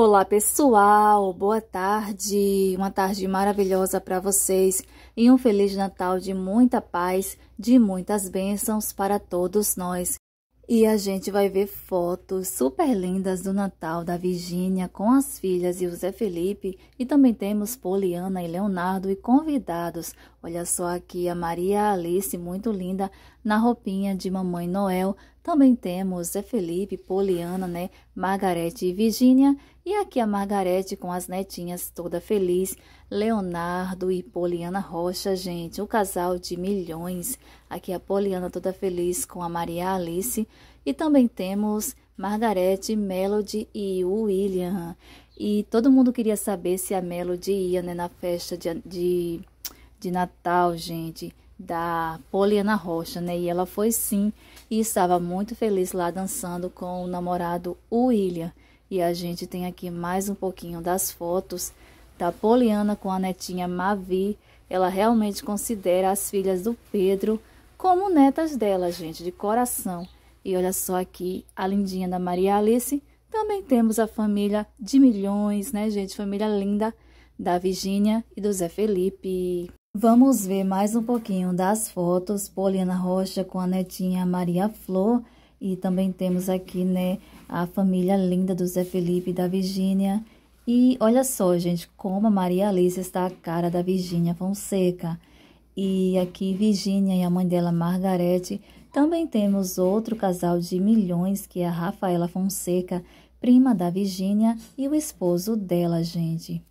Olá pessoal, boa tarde, uma tarde maravilhosa para vocês e um Feliz Natal de muita paz, de muitas bênçãos para todos nós. E a gente vai ver fotos super lindas do Natal da Virgínia com as filhas e o Zé Felipe e também temos Poliana e Leonardo e convidados. Olha só aqui a Maria Alice, muito linda, na roupinha de Mamãe Noel, também temos Zé Felipe, Poliana, né? Margarete e Virgínia. E aqui a Margarete com as netinhas toda feliz. Leonardo e Poliana Rocha, gente. O casal de milhões. Aqui a Poliana toda feliz com a Maria Alice. E também temos Margarete, Melody e o William. E todo mundo queria saber se a Melody ia né, na festa de, de, de Natal, gente da Poliana Rocha, né? E ela foi sim e estava muito feliz lá dançando com o namorado William. E a gente tem aqui mais um pouquinho das fotos da Poliana com a netinha Mavi. Ela realmente considera as filhas do Pedro como netas dela, gente, de coração. E olha só aqui a lindinha da Maria Alice. Também temos a família de milhões, né, gente? Família linda da Virgínia e do Zé Felipe. Vamos ver mais um pouquinho das fotos. Poliana Rocha com a netinha Maria Flor. E também temos aqui, né, a família linda do Zé Felipe e da Virgínia. E olha só, gente, como a Maria Alice está a cara da Virgínia Fonseca. E aqui Virgínia e a mãe dela, Margarete. Também temos outro casal de milhões, que é a Rafaela Fonseca, prima da Virgínia e o esposo dela, gente.